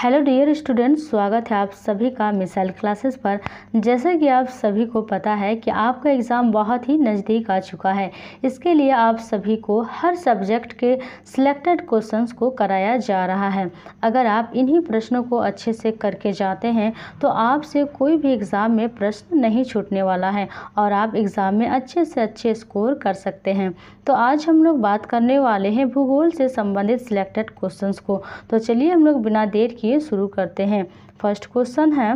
hello dear students स्वागत है आप सभी का मिसाइल क्लासेस पर जैसे कि आप सभी को पता है कि आपका एग्ज़ाम बहुत ही नज़दीक आ चुका है इसके लिए आप सभी को हर सब्जेक्ट के सिलेक्टेड क्वेश्चंस को कराया जा रहा है अगर आप इन्हीं प्रश्नों को अच्छे से करके जाते हैं तो आपसे कोई भी एग्ज़ाम में प्रश्न नहीं छूटने वाला है और आप एग्ज़ाम में अच्छे से अच्छे स्कोर कर सकते हैं तो आज हम लोग बात करने वाले हैं भूगोल से संबंधित सिलेक्टेड क्वेश्चन को तो चलिए हम लोग बिना देर की देखिए शुरू करते हैं फर्स्ट क्वेश्चन है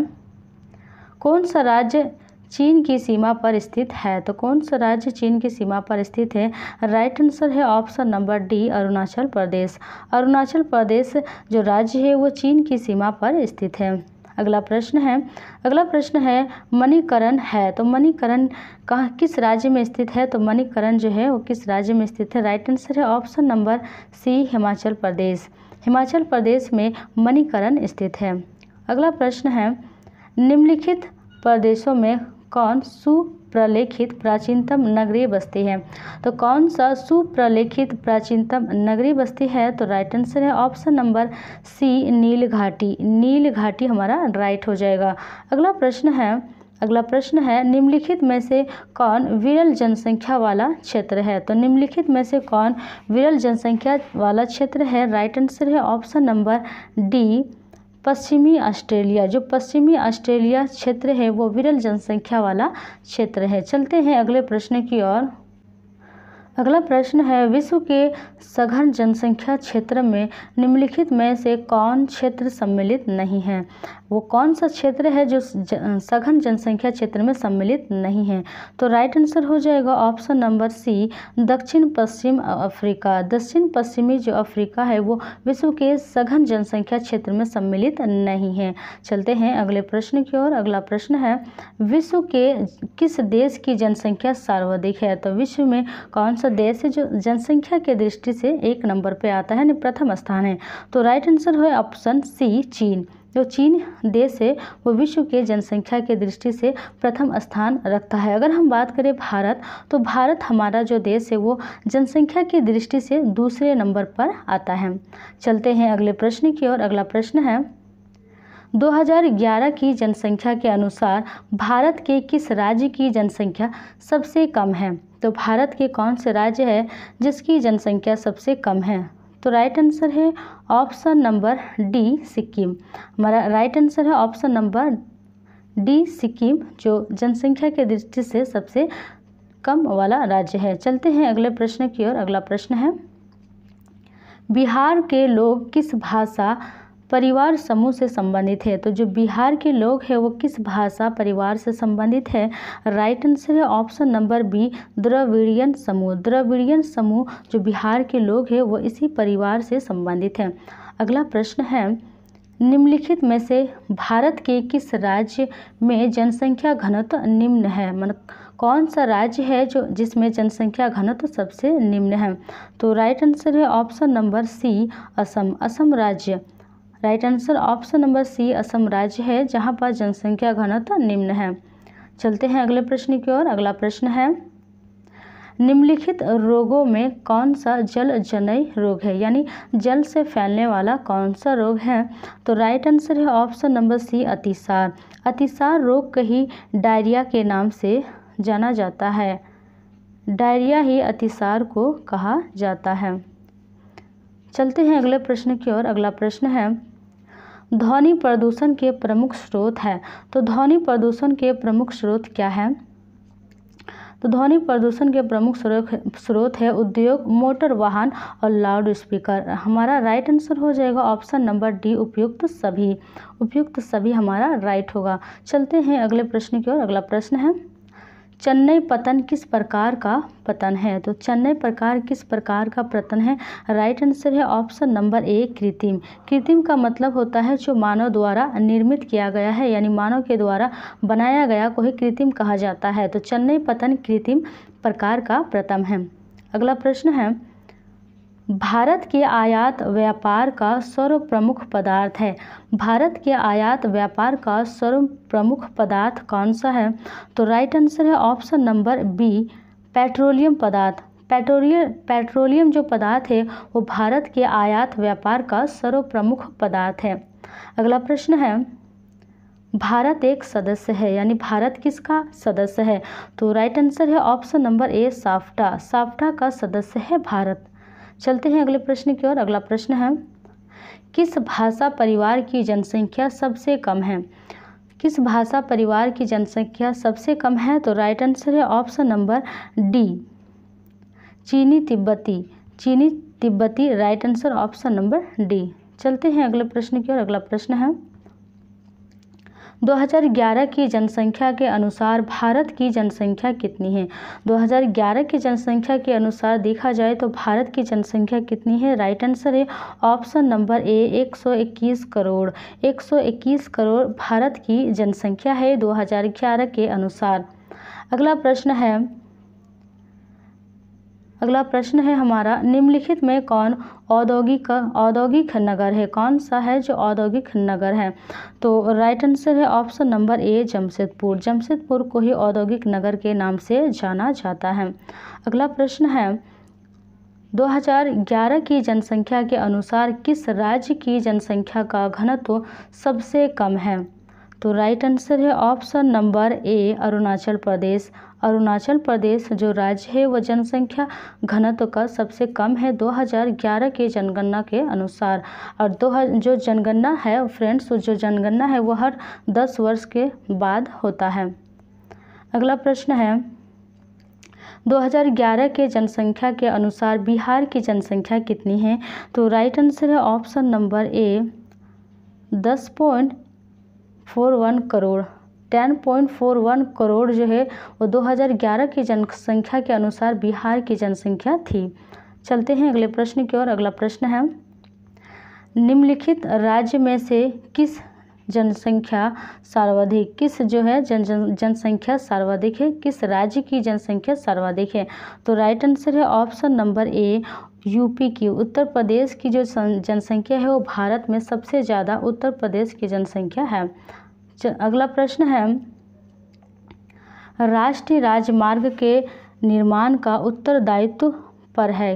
कौन सा राज्य चीन की सीमा पर स्थित है तो कौन सा राज्य चीन की सीमा पर स्थित है राइट आंसर है option number D Arunachal Pradesh Arunachal Pradesh जो राज्य है वो चीन की सीमा पर स्थित है अगला प्रश्न है अगला प्रश्न है मणिकरण है तो मणिकरण कहाँ किस राज्य में स्थित है तो मणिकरण जो है वो किस राज्य में स्थित है राइट आंसर है option number C Himachal Pradesh Himachal Pradesh में मणिकरण स्थित है अगला प्रश्न है निम्नलिखित प्रदेशों में कौन सुप्रलेखित प्राचीनतम नगरीय बस्ती है तो कौन सा सुप्रलेखित प्राचीनतम नगरीय बस्ती है तो राइट आंसर है ऑप्शन नंबर सी नील घाटी नील घाटी हमारा राइट हो जाएगा अगला प्रश्न है अगला प्रश्न है निम्नलिखित में से कौन विरल जनसंख्या वाला क्षेत्र है तो निम्नलिखित में से कौन विरल जनसंख्या वाला क्षेत्र है राइट आंसर है ऑप्शन नंबर डी पश्चिमी ऑस्ट्रेलिया जो पश्चिमी ऑस्ट्रेलिया क्षेत्र है वो विरल जनसंख्या वाला क्षेत्र है चलते हैं अगले प्रश्न की ओर अगला प्रश्न है विश्व के सघन जनसंख्या क्षेत्र में निम्नलिखित में से कौन क्षेत्र सम्मिलित नहीं है वो कौन सा क्षेत्र है जो सघन जनसंख्या क्षेत्र में सम्मिलित नहीं है तो राइट आंसर हो जाएगा ऑप्शन नंबर सी दक्षिण पश्चिम अफ्रीका दक्षिण पश्चिमी जो अफ्रीका है वो विश्व के सघन जनसंख्या क्षेत्र में सम्मिलित नहीं है चलते हैं अगले प्रश्न की ओर अगला प्रश्न है विश्व के किस देश की जनसंख्या सर्वाधिक है तो विश्व में कौन सा देश है जो जनसंख्या के दृष्टि से एक नंबर पे आता है यानी प्रथम स्थान है तो राइट आंसर है ऑप्शन सी चीन जो चीन देश है वो विश्व के जनसंख्या के दृष्टि से प्रथम स्थान रखता है अगर हम बात करें भारत तो भारत हमारा जो देश है वो जनसंख्या की दृष्टि से दूसरे नंबर पर आता है चलते हैं अगले प्रश्न की ओर अगला प्रश्न है 2011 की जनसंख्या के अनुसार भारत के किस राज्य की जनसंख्या सबसे कम है तो भारत के कौन से राज्य है जिसकी जनसंख्या सबसे कम है तो राइट आंसर है ऑप्शन नंबर डी सिक्किम हमारा राइट आंसर है ऑप्शन नंबर डी सिक्किम जो जनसंख्या के दृष्टि से सबसे कम वाला राज्य है चलते हैं अगले प्रश्न की ओर अगला प्रश्न है बिहार के लोग किस भाषा परिवार समूह से संबंधित है तो जो बिहार के लोग हैं वो किस भाषा परिवार से संबंधित है राइट आंसर है ऑप्शन नंबर बी द्रविड़ियन समूह द्रविड़ियन समूह जो बिहार के लोग हैं वो इसी परिवार से संबंधित है अगला प्रश्न है निम्नलिखित में से भारत के किस राज्य में जनसंख्या घनत्व निम्न है मन कौन सा राज्य है जो जिसमें जनसंख्या घनत्व सबसे निम्न है तो राइट आंसर है option number C Assam Assam राज्य right answer option number C Assam राज्य है जहाँ पर जनसंख्या घनत्व निम्न है चलते हैं अगले प्रश्न की ओर अगला प्रश्न है निम्नलिखित रोगों में कौन सा जल जनय रोग है यानी जल से फैलने वाला कौन सा रोग है तो राइट आंसर है ऑप्शन नंबर सी अतिसार अतिसार रोग कहीं डायरिया के नाम से जाना जाता है डायरिया ही अतिसार को कहा जाता है चलते हैं अगले प्रश्न की ओर अगला प्रश्न है ध्वनि प्रदूषण के प्रमुख स्रोत है तो ध्वनि प्रदूषण के प्रमुख स्रोत क्या है तो ध्वनि प्रदूषण के प्रमुख स्रोत है उद्योग मोटर वाहन और लाउड स्पीकर हमारा राइट आंसर हो जाएगा ऑप्शन नंबर डी उपयुक्त सभी उपयुक्त सभी हमारा राइट होगा चलते हैं अगले प्रश्न की ओर अगला प्रश्न है चेन्नई पतन किस प्रकार का पतन है तो चेन्नई प्रकार किस प्रकार का पतन है राइट आंसर है ऑप्शन नंबर ए कृत्रिम कृत्रिम का मतलब होता है जो मानव द्वारा निर्मित किया गया है यानी मानव के द्वारा बनाया गया को ही कृत्रिम कहा जाता है तो चेन्नई पतन कृत्रिम प्रकार का प्रथम है अगला प्रश्न है भारत के आयात व्यापार का सर्व प्रमुख पदार्थ है भारत के आयात व्यापार का सर्वप्रमुख पदार्थ कौन सा है तो राइट आंसर है ऑप्शन नंबर बी पेट्रोलियम पदार्थ पेट्रोलियम पेट्रोलियम जो पदार्थ है वो भारत के आयात व्यापार का सर्वप्रमुख पदार्थ है अगला प्रश्न है भारत एक सदस्य है यानी भारत किसका सदस्य है तो राइट आंसर है option number A SAFTA SAFTA का सदस्य है भारत चलते हैं अगले प्रश्न की ओर अगला प्रश्न है किस भाषा परिवार की जनसंख्या सबसे कम है किस भाषा परिवार की जनसंख्या सबसे कम है तो राइट आंसर है ऑप्शन नंबर डी चीनी तिब्बती चीनी तिब्बती right answer option number D चलते हैं अगले प्रश्न की ओर अगला प्रश्न है 2011 की जनसंख्या के अनुसार भारत की जनसंख्या कितनी है 2011 की जनसंख्या के अनुसार देखा जाए तो भारत की जनसंख्या कितनी है राइट आंसर है option number A 121 crore 121 crore Bharat की जनसंख्या है 2011 के अनुसार अगला प्रश्न है अगला प्रश्न है हमारा निम्नलिखित में कौन औद्योगिक औद्योगिक नगर है कौन सा है जो औद्योगिक नगर है तो राइट आंसर है option number A Jamshedpur Jamshedpur को ही औद्योगिक नगर के नाम से जाना जाता है अगला प्रश्न है 2011 की जनसंख्या के अनुसार किस राज्य की जनसंख्या का घनत्व सबसे कम है तो राइट आंसर है option number A Arunachal Pradesh Arunachal Pradesh जो राज्य है वह जनसंख्या घनत्व का सबसे कम है 2011 के जनगणना के अनुसार और दो जो जनगणना है फ्रेंड्स जो जनगणना है वह हर 10 वर्ष के बाद होता है अगला प्रश्न है 2011 के जनसंख्या के अनुसार बिहार की जनसंख्या कितनी है तो राइट आंसर है ऑप्शन नंबर ए दस point four one crore ten point four one crore जो है वो 2011 की जनसंख्या के अनुसार बिहार की जनसंख्या थी चलते हैं अगले प्रश्न की ओर अगला प्रश्न है निम्नलिखित राज्य में से किस जनसंख्या सर्वाधिक किस जो है जन जन जनसंख्या सर्वाधिक है किस राज्य की जनसंख्या सर्वाधिक है तो राइट आंसर है ऑप्शन नंबर ए यूपी की उत्तर प्रदेश की जो जनसंख्या है वो भारत में सबसे ज़्यादा उत्तर प्रदेश की जनसंख्या है अगला प्रश्न है राष्ट्रीय राजमार्ग के निर्माण का उत्तरदायित्व पर है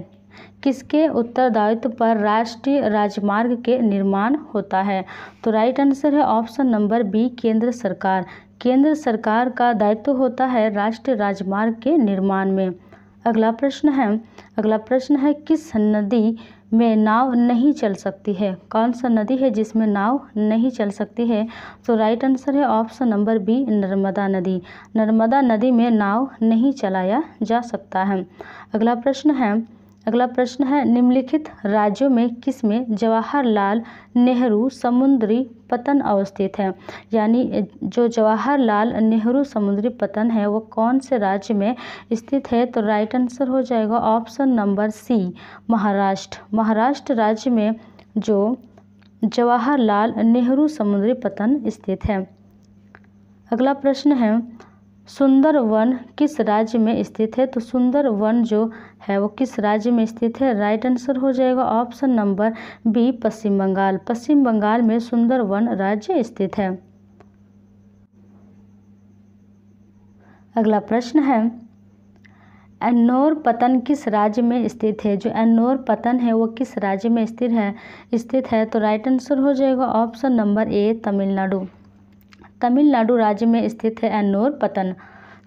किसके उत्तरदायित्व पर राष्ट्रीय राजमार्ग के निर्माण होता है तो राइट आंसर है ऑप्शन नंबर बी केंद्र सरकार केंद्र सरकार का दायित्व होता है राष्ट्रीय राजमार्ग के निर्माण में अगला प्रश्न है अगला प्रश्न है किस नदी में नाव नहीं चल सकती है कौन सा नदी है जिसमें नाव नहीं चल सकती है तो राइट आंसर है ऑप्शन नंबर बी नर्मदा नदी नर्मदा नदी में नाव नहीं चलाया जा सकता है अगला प्रश्न है अगला प्रश्न है निम्नलिखित राज्यों में किस में जवाहरलाल नेहरू समुद्री पतन अवस्थित है यानी जो जवाहरलाल नेहरू समुद्री पतन है वो कौन से राज्य में स्थित है तो राइट आंसर हो जाएगा option number C Maharashtra Maharashtra राज्य में जो जवाहरलाल नेहरू समुद्री पतन स्थित है अगला प्रश्न है सुंदर वन किस राज्य में स्थित है तो सुंदर वन जो है वो किस राज्य में स्थित है राइट आंसर हो जाएगा option number B Paschim Bengal Paschim Bengal में सुंदर वन राज्य स्थित है अगला प्रश्न है एन्नोर पतन किस राज्य में स्थित है जो एन्नोर पतन है वो किस राज्य में स्थित है स्थित है तो राइट आंसर हो जाएगा option number A Tamil Nadu Tamil Nadu राज्य में स्थित है एन्नोर पतन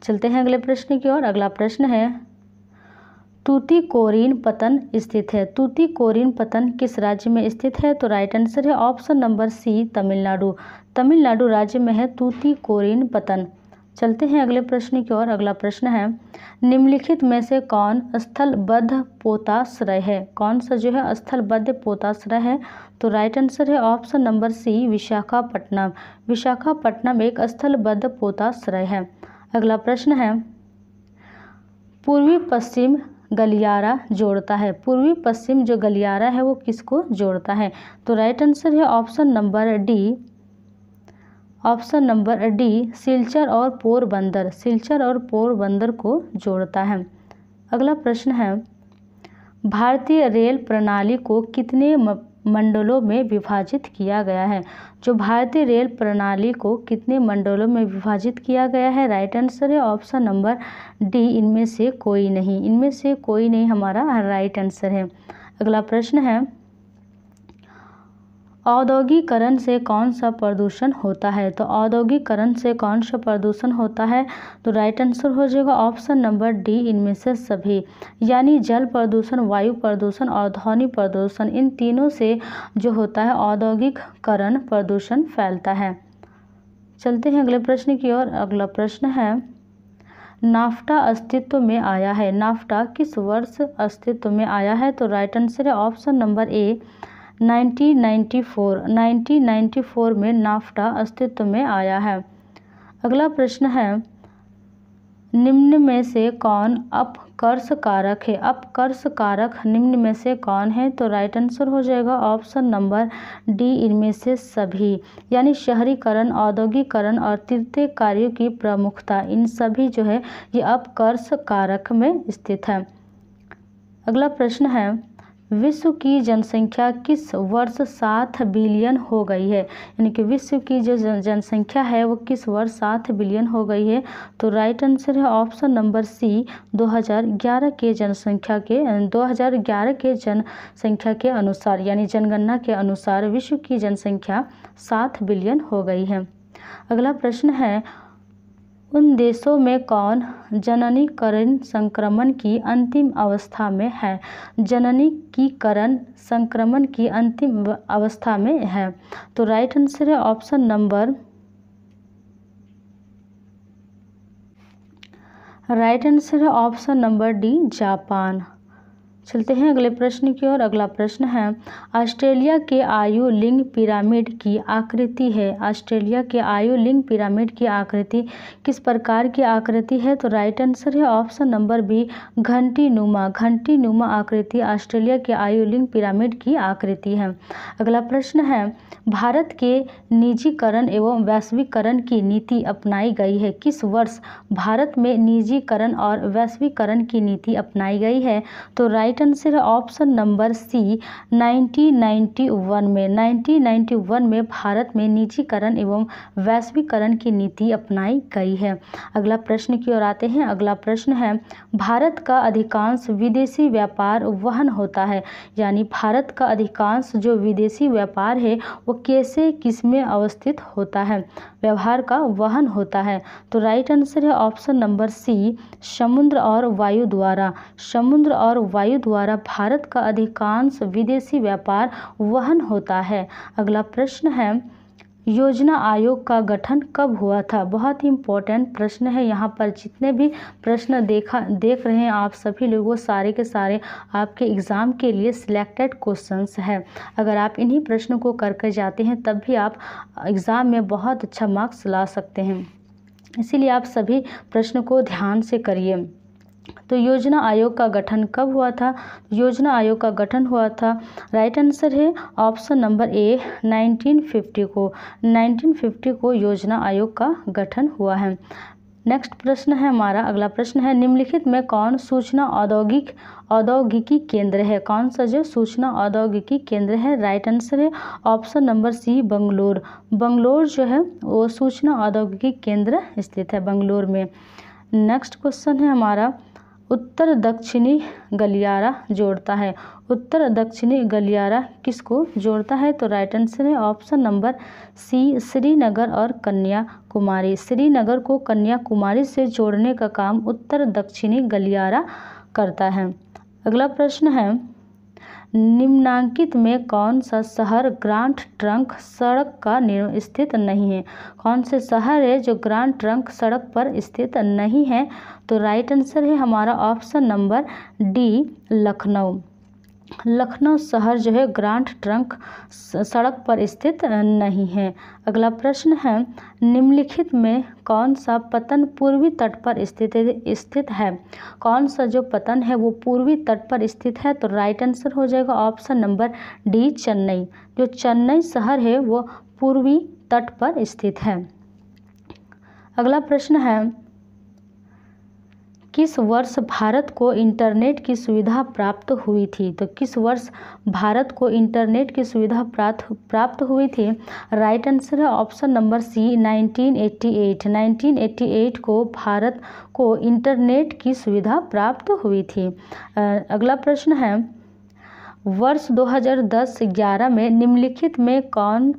चलते हैं अगले प्रश्न की ओर अगला प्रश्न है तूती कोरिन पतन स्थित है तूती कोरिन पतन किस राज्य में स्थित है तो राइट आंसर है option number C Tamil Nadu Tamil Nadu राज्य में है तूती कोरिन पतन चलते हैं अगले प्रश्न की ओर अगला प्रश्न है निम्नलिखित में से कौन स्थलबद्ध पोताश्रय है कौन सा जो है स्थलबद्ध पोताश्रय है तो राइट आंसर है option number C Visakhapatnam Visakhapatnam एक स्थलबद्ध पोताश्रय है अगला प्रश्न है पूर्वी पश्चिम गलियारा जोड़ता है पूर्वी पश्चिम जो गलियारा है वो किसको जोड़ता है तो राइट आंसर है option number D option number D Silchar और पोरबंदर सिलचर और पोरबंदर को जोड़ता है अगला प्रश्न है भारतीय रेल प्रणाली को कितने मंडलों में विभाजित किया गया है जो भारतीय रेल प्रणाली को कितने मंडलों में विभाजित किया गया है राइट आंसर है ऑप्शन नंबर डी इनमें से कोई नहीं इनमें से कोई नहीं हमारा राइट आंसर है अगला प्रश्न है औद्योगिकरण से कौन सा प्रदूषण होता है तो औद्योगिकरण से कौन सा प्रदूषण होता है तो राइट आंसर हो जाएगा ऑप्शन नंबर डी इनमें से सभी यानी जल प्रदूषण वायु प्रदूषण और ध्वनि प्रदूषण इन तीनों से जो होता है औद्योगिकरण प्रदूषण फैलता है चलते हैं अगले प्रश्न की ओर अगला प्रश्न है नाफ्टा अस्तित्व में आया है नाफ्टा किस वर्ष अस्तित्व में आया है तो राइट आंसर है ऑप्शन नंबर ए 1994 1994 में नाफ्टा अस्तित्व में आया है अगला प्रश्न है निम्न में से कौन अपकर्ष कारक है अपकर्ष कारक निम्न में से कौन है तो राइट आंसर हो जाएगा ऑप्शन नंबर डी इनमें से सभी यानी शहरीकरण औद्योगिकरण और तृतीय कार्यों की प्रमुखता इन सभी जो है ये अपकर्ष कारक में स्थित है अगला प्रश्न है विश्व की जनसंख्या किस वर्ष सात बिलियन हो गई है यानी कि विश्व की जो जनसंख्या है वो किस वर्ष सात बिलियन हो गई है तो राइट आंसर है ऑप्शन नंबर सी 2011 के जनसंख्या के 2011 के जनसंख्या के अनुसार यानी जनगणना के अनुसार विश्व की जनसंख्या सात बिलियन हो गई है अगला प्रश्न है उन देशों में कौन जननीकरण संक्रमण की अंतिम अवस्था में है जननीकीकरण संक्रमण की अंतिम अवस्था में है तो राइट आंसर है ऑप्शन नंबर राइट आंसर है ऑप्शन नंबर डी जापान चलते हैं अगले प्रश्न की ओर अगला प्रश्न है ऑस्ट्रेलिया के आयु लिंग पिरामिड की आकृति है ऑस्ट्रेलिया के आयु लिंग पिरामिड की आकृति किस प्रकार की आकृति है तो राइट आंसर है ऑप्शन नंबर बी घंटी नुमा घंटी नुमा आकृति ऑस्ट्रेलिया के आयु लिंग पिरामिड की आकृति है अगला प्रश्न है भारत के निजीकरण एवं वैश्वीकरण की नीति अपनाई गई है किस वर्ष भारत में निजीकरण और वैश्वीकरण की नीति अपनाई गई है तो राइट राइट आंसर है ऑप्शन नंबर सी 1991 में 1991 में भारत में निजीकरण एवं वैश्वीकरण की नीति अपनाई गई है अगला प्रश्न की ओर आते हैं अगला प्रश्न है भारत का अधिकांश विदेशी व्यापार वहन होता है यानी भारत का अधिकांश जो विदेशी व्यापार है वो कैसे किस में अवस्थित होता है व्यवहार का वहन होता है तो राइट आंसर है ऑप्शन नंबर सी समुद्र और वायु द्वारा समुद्र और वायु द्वारा भारत का अधिकांश विदेशी व्यापार वहन होता है अगला प्रश्न है योजना आयोग का गठन कब हुआ था बहुत ही इम्पोर्टेंट प्रश्न है यहाँ पर जितने भी प्रश्न देखा देख रहे हैं आप सभी लोगों सारे के सारे आपके एग्ज़ाम के लिए सिलेक्टेड क्वेश्चंस है अगर आप इन्हीं प्रश्नों को करके जाते हैं तब भी आप एग्ज़ाम में बहुत अच्छा मार्क्स ला सकते हैं इसीलिए आप सभी प्रश्न को ध्यान से करिए तो योजना आयोग का गठन कब हुआ था योजना आयोग का गठन हुआ था राइट आंसर है ऑप्शन नंबर ए 1950 को 1950 को योजना आयोग का गठन हुआ है नेक्स्ट प्रश्न है हमारा अगला प्रश्न है निम्नलिखित में कौन सूचना औद्योगिक औद्योगिकी केंद्र है कौन सा जो सूचना औद्योगिकी केंद्र है राइट आंसर है option number C Bangalore Bangalore जो है वो सूचना औद्योगिकी केंद्र स्थित है बंगलोर में नेक्स्ट क्वेश्चन है हमारा उत्तर दक्षिणी गलियारा जोड़ता है उत्तर दक्षिणी गलियारा किसको जोड़ता है तो राइट आंसर है ऑप्शन नंबर सी श्रीनगर और कन्याकुमारी श्रीनगर को कन्याकुमारी से जोड़ने का काम उत्तर दक्षिणी गलियारा करता है अगला प्रश्न है निम्नांकित में कौन सा शहर ग्रांड ट्रंक सड़क का स्थित नहीं है कौन से शहर है जो ग्रांड ट्रंक सड़क पर स्थित नहीं है तो राइट आंसर है हमारा option number D Lucknow Lucknow शहर जो है ग्रांड ट्रंक सड़क पर स्थित नहीं है अगला प्रश्न है निम्नलिखित में कौन सा पतन पूर्वी तट पर स्थित स्थित है कौन सा जो पतन है वो पूर्वी तट पर स्थित है तो राइट आंसर हो जाएगा ऑप्शन नंबर डी चेन्नई जो चेन्नई शहर है वो पूर्वी तट पर स्थित है अगला प्रश्न है किस वर्ष भारत को इंटरनेट की सुविधा प्राप्त हुई थी तो किस वर्ष भारत को इंटरनेट की सुविधा प्राप्त प्राप्त हुई थी राइट आंसर है ऑप्शन नंबर सी 1988 1988 को भारत को इंटरनेट की सुविधा प्राप्त हुई थी अगला प्रश्न है वर्ष 2010-11 में निम्नलिखित में कौन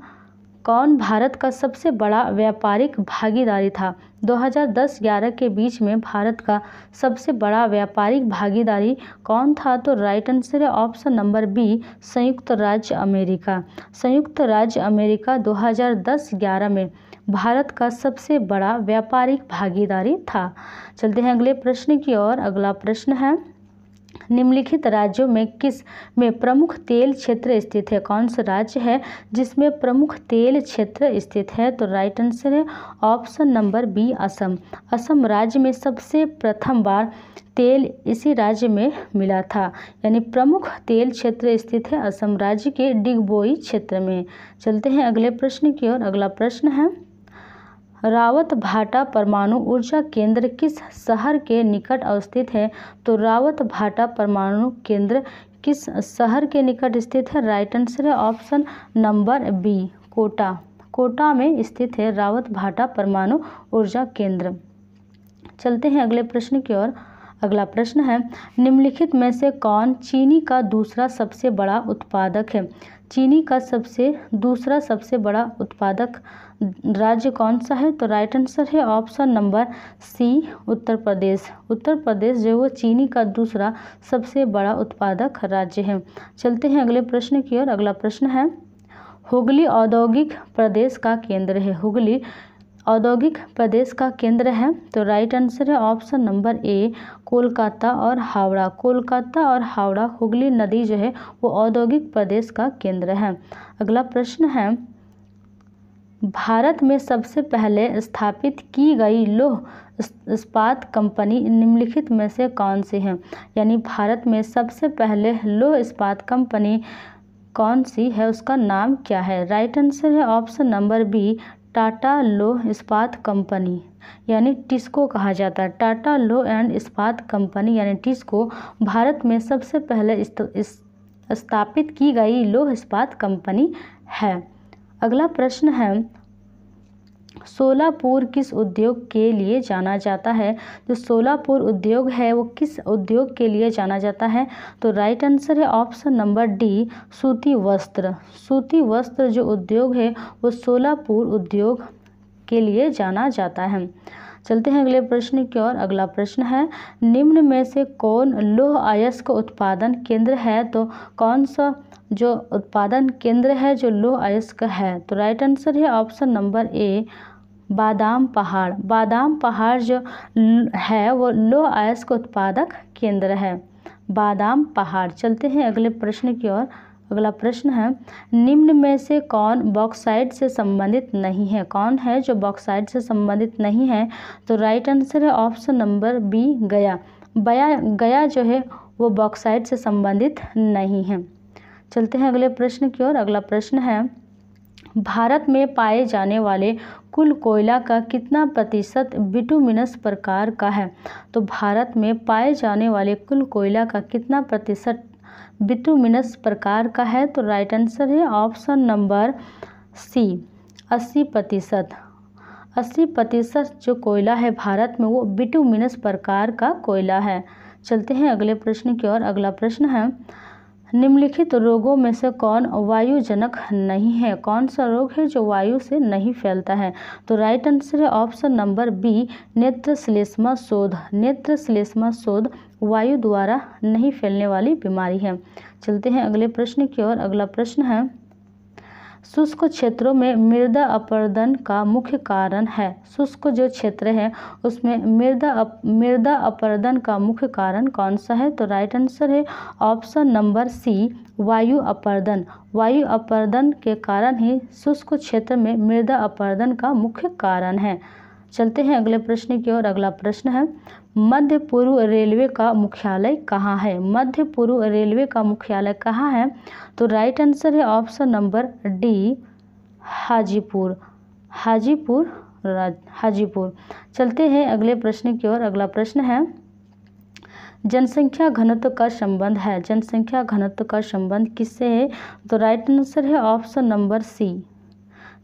कौन भारत का सबसे बड़ा व्यापारिक भागीदारी था 2010-11 के बीच में भारत का सबसे बड़ा व्यापारिक भागीदारी कौन था तो राइट आंसर है ऑप्शन नंबर बी संयुक्त राज्य अमेरिका संयुक्त राज्य अमेरिका 2010-11 में भारत का सबसे बड़ा व्यापारिक भागीदारी था चलते हैं अगले प्रश्न की ओर अगला प्रश्न है निम्नलिखित राज्यों में किस में प्रमुख तेल क्षेत्र स्थित है कौन सा राज्य है जिसमें प्रमुख तेल क्षेत्र स्थित है तो राइट आंसर है option number B Assam Assam राज्य में सबसे प्रथम बार तेल इसी राज्य में मिला था यानी प्रमुख तेल क्षेत्र स्थित है असम राज्य के डिगबोई क्षेत्र में चलते हैं अगले प्रश्न की ओर अगला प्रश्न है रावत भाटा परमाणु ऊर्जा केंद्र किस शहर के निकट अवस्थित है तो रावत भाटा परमाणु केंद्र किस शहर के निकट स्थित है राइट आंसर है option number B Kota Kota में स्थित है रावत भाटा परमाणु ऊर्जा केंद्र चलते हैं अगले प्रश्न की ओर अगला प्रश्न है निम्नलिखित में से कौन चीनी का दूसरा सबसे बड़ा उत्पादक है चीनी का सबसे दूसरा सबसे बड़ा उत्पादक राज्य कौन सा है तो राइट आंसर है option number C Uttar Pradesh Uttar Pradesh जो है चीनी का दूसरा सबसे बड़ा उत्पादक राज्य है चलते हैं अगले प्रश्न की ओर अगला प्रश्न है हुगली औद्योगिक प्रदेश का केंद्र है हुगली औद्योगिक प्रदेश का केंद्र है तो राइट आंसर है ऑप्शन नंबर ए कोलकाता और हावड़ा कोलकाता और हावड़ा हुगली नदी जो है वो औद्योगिक प्रदेश का केंद्र है अगला प्रश्न है भारत में सबसे पहले स्थापित की गई लोह इस्पात कंपनी निम्नलिखित में से कौन सी है यानी भारत में सबसे पहले लोह इस्पात कंपनी कौन सी है उसका नाम क्या है राइट आंसर है ऑप्शन नंबर बी टाटा लोह इस्पात कंपनी यानी टिस्को कहा जाता है टाटा लो एंड इस्पात कंपनी यानी टिस्को भारत में सबसे पहले स्थापित की गई लोह इस्पात कंपनी है अगला प्रश्न है सोलापुर किस उद्योग के लिए जाना जाता है जो सोलापुर उद्योग है वो किस उद्योग के लिए जाना जाता है तो राइट आंसर है ऑप्शन नंबर डी सूती वस्त्र सूती वस्त्र जो उद्योग है वो सोलापुर उद्योग के लिए जाना जाता है चलते हैं अगले प्रश्न की ओर अगला प्रश्न है निम्न में से कौन लोह अयस्क उत्पादन केंद्र है तो कौन सा जो उत्पादन केंद्र है जो लोह अयस्क है तो राइट आंसर है option number A Badampahar बादाम पहाड़ जो है वो लो आयस उत्पादक केंद्र है बादाम पहाड़ चलते हैं अगले प्रश्न की ओर अगला प्रश्न है निम्न में से कौन बॉक्साइड से संबंधित नहीं है कौन है जो बॉक्साइड से संबंधित नहीं है तो राइट आंसर है ऑप्शन नंबर बी गया बया गया जो है वो बॉक्साइड से संबंधित नहीं है चलते हैं अगले प्रश्न की ओर अगला प्रश्न है भारत में पाए जाने वाले कुल कोयला का कितना प्रतिशत बिटुमिनस प्रकार का है तो भारत में पाए जाने वाले कुल कोयला का कितना प्रतिशत बिटुमिनस प्रकार का है तो राइट आंसर है ऑप्शन नंबर सी अस्सी प्रतिशत अस्सी प्रतिशत जो कोयला है भारत में वो बिटुमिनस प्रकार का कोयला है चलते हैं अगले प्रश्न की ओर अगला प्रश्न है निम्नलिखित रोगों में से कौन वायुजनक नहीं है कौन सा रोग है जो वायु से नहीं फैलता है तो राइट आंसर है ऑप्शन नंबर बी नेत्र श्लेष्मा शोध नेत्र श्लेष्मा शोध वायु द्वारा नहीं फैलने वाली बीमारी है चलते हैं अगले प्रश्न की ओर अगला प्रश्न है शुष्क क्षेत्रों में मृदा अपरदन का मुख्य कारण है शुष्क जो क्षेत्र है उसमें मृदा अप मृदा अपरदन का मुख्य कारण कौन सा है तो राइट आंसर है ऑप्शन नंबर सी वायु अपरदन वायु अपरदन के कारण ही शुष्क क्षेत्र में मृदा अपरदन का मुख्य कारण है चलते हैं अगले प्रश्न की ओर अगला प्रश्न है मध्य पूर्व रेलवे का मुख्यालय कहाँ है मध्य पूर्व रेलवे का मुख्यालय कहाँ है तो राइट आंसर है option number D Hajipur Hajipur Hajipur चलते हैं अगले प्रश्न की ओर अगला प्रश्न है जनसंख्या घनत्व का संबंध है जनसंख्या घनत्व का संबंध किससे है तो राइट आंसर है ऑप्शन नंबर सी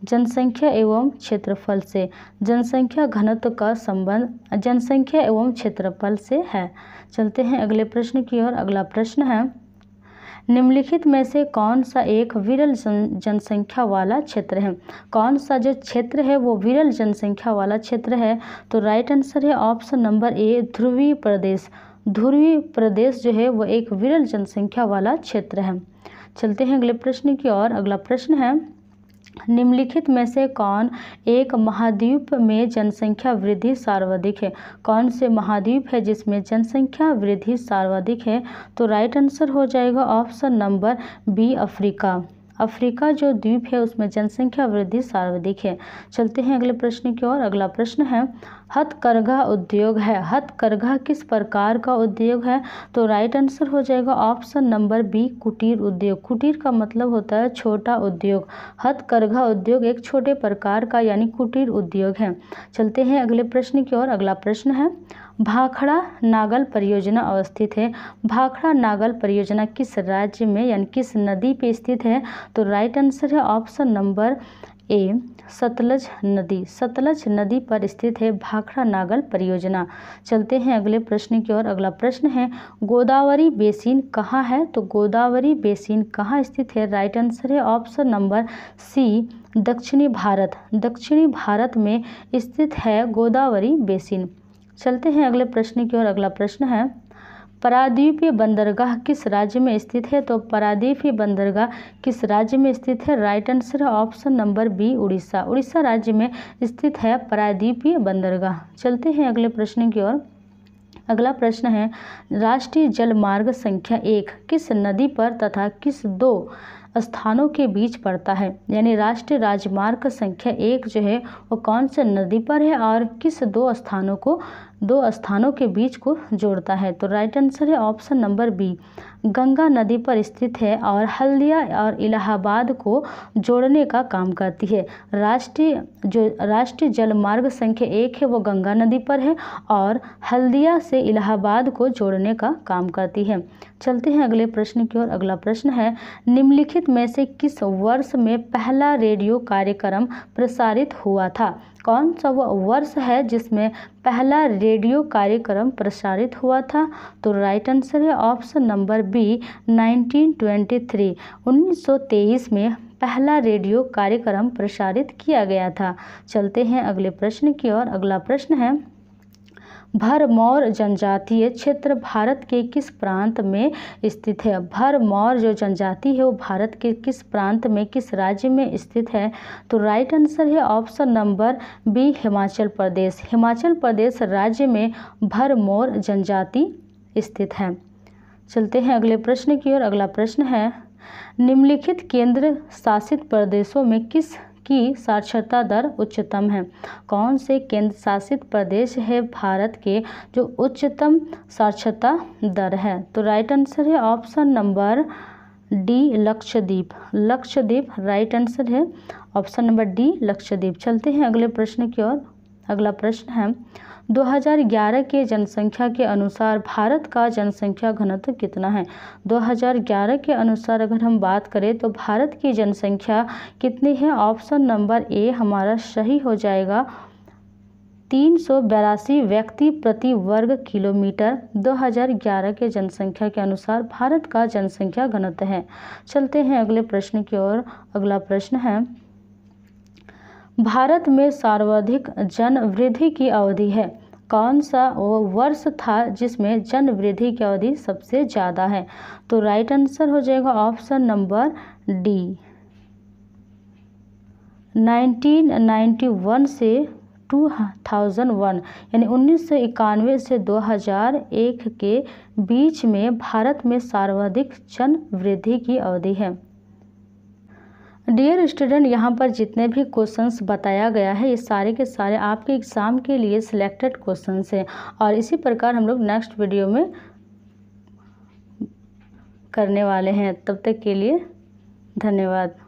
जनसंख्या एवं क्षेत्रफल से जनसंख्या घनत्व का संबंध जनसंख्या एवं क्षेत्रफल से है चलते हैं अगले प्रश्न की ओर अगला प्रश्न है निम्नलिखित में से कौन सा एक विरल जन जनसंख्या वाला क्षेत्र है कौन सा जो क्षेत्र है वो विरल जनसंख्या वाला क्षेत्र है तो राइट आंसर है ऑप्शन नंबर ए ध्रुवी प्रदेश ध्रुवी प्रदेश जो है वो एक विरल जनसंख्या वाला क्षेत्र है चलते हैं अगले प्रश्न की ओर अगला प्रश्न है निम्नलिखित में से कौन एक महाद्वीप में जनसंख्या वृद्धि सर्वाधिक है कौन से महाद्वीप है जिसमें जनसंख्या वृद्धि सर्वाधिक है तो राइट आंसर हो जाएगा option number B Africa Africa जो द्वीप है उसमें जनसंख्या वृद्धि सर्वाधिक है चलते हैं अगले प्रश्न की ओर अगला प्रश्न है हथकरघा उद्योग है हथकरघा किस प्रकार का उद्योग है तो राइट आंसर हो जाएगा ऑप्शन नंबर बी कुटीर उद्योग कुटीर का मतलब होता है छोटा उद्योग हथकरघा उद्योग एक छोटे प्रकार का यानी कुटीर उद्योग है चलते हैं अगले प्रश्न की ओर अगला प्रश्न है भाखड़ा नागल परियोजना अवस्थित है भाखड़ा नागल परियोजना किस राज्य में यानी किस नदी पे स्थित है तो राइट आंसर है ऑप्शन नंबर ए सतलज नदी सतलज नदी पर स्थित है भाखड़ा नागल परियोजना चलते हैं अगले प्रश्न की ओर अगला प्रश्न है गोदावरी बेसिन कहाँ है तो गोदावरी बेसिन कहाँ स्थित है राइट आंसर है ऑप्शन नंबर सी दक्षिणी भारत दक्षिणी भारत में स्थित है गोदावरी बेसिन चलते हैं अगले प्रश्न की ओर अगला प्रश्न है परादीपीय बंदरगाह किस राज्य में स्थित है तो परादीपीय बंदरगाह किस राज्य में स्थित है राइट आंसर है option number B Orissa Orissa राज्य में स्थित है पराद्वीपीय बंदरगाह चलते हैं अगले प्रश्न की ओर अगला प्रश्न है राष्ट्रीय जलमार्ग संख्या एक किस नदी पर तथा किस दो स्थानों के बीच पड़ता है यानी राष्ट्रीय राजमार्ग संख्या एक जो है वो कौन से नदी पर है और किस दो स्थानों को दो स्थानों के बीच को जोड़ता है तो राइट आंसर है ऑप्शन नंबर बी गंगा नदी पर स्थित है और हल्दिया और इलाहाबाद को जोड़ने का काम करती है राष्ट्रीय जो राष्ट्रीय जल मार्ग संख्या एक है वो गंगा नदी पर है और हल्दिया से इलाहाबाद को जोड़ने का काम करती है चलते हैं अगले प्रश्न की ओर अगला प्रश्न है निम्नलिखित में से किस वर्ष में पहला रेडियो कार्यक्रम प्रसारित हुआ था कौन सा वह वर्ष है जिसमें पहला रेडियो कार्यक्रम प्रसारित हुआ था तो राइट आंसर है ऑप्शन नंबर बी 1923 1923 में पहला रेडियो कार्यक्रम प्रसारित किया गया था चलते हैं अगले प्रश्न की ओर अगला प्रश्न है भरमौर जनजातीय क्षेत्र भारत के किस प्रांत में स्थित है भरमौर जो जनजाति है वो भारत के किस प्रांत में किस राज्य में स्थित है तो राइट आंसर है option number B Himachal Pradesh Himachal Pradesh राज्य में भरमौर जनजाति स्थित है चलते हैं अगले प्रश्न की ओर अगला प्रश्न है निम्नलिखित केंद्र शासित प्रदेशों में किस की साक्षरता दर उच्चतम है कौन से केंद्र शासित प्रदेश है भारत के जो उच्चतम साक्षरता दर है तो राइट आंसर है option number D Lakshadweep Lakshadweep right answer है ऑप्शन नंबर डी लक्षद्वीप चलते हैं अगले प्रश्न की ओर अगला प्रश्न है 2011 के जनसंख्या के अनुसार भारत का जनसंख्या घनत्व कितना है 2011 के अनुसार अगर हम बात करें तो भारत की जनसंख्या कितनी है ऑप्शन नंबर ए हमारा सही हो जाएगा तीन सौ बयासी व्यक्ति प्रति वर्ग किलोमीटर 2011 के जनसंख्या के अनुसार भारत का जनसंख्या घनत्व है चलते हैं अगले प्रश्न की ओर अगला प्रश्न है भारत में सर्वाधिक वृद्धि की अवधि है कौन सा वो वर्ष था जिसमें जन वृद्धि की अवधि सबसे ज़्यादा है तो राइट आंसर हो जाएगा ऑप्शन नंबर डी 1991 से 2001 यानी उन्नीस से 2001 के बीच में भारत में सर्वाधिक वृद्धि की अवधि है डियर स्टूडेंट यहाँ पर जितने भी क्वेश्चंस बताया गया है ये सारे के सारे आपके एग्ज़ाम के लिए सिलेक्टेड क्वेश्चंस हैं और इसी प्रकार हम लोग नेक्स्ट वीडियो में करने वाले हैं तब तक के लिए धन्यवाद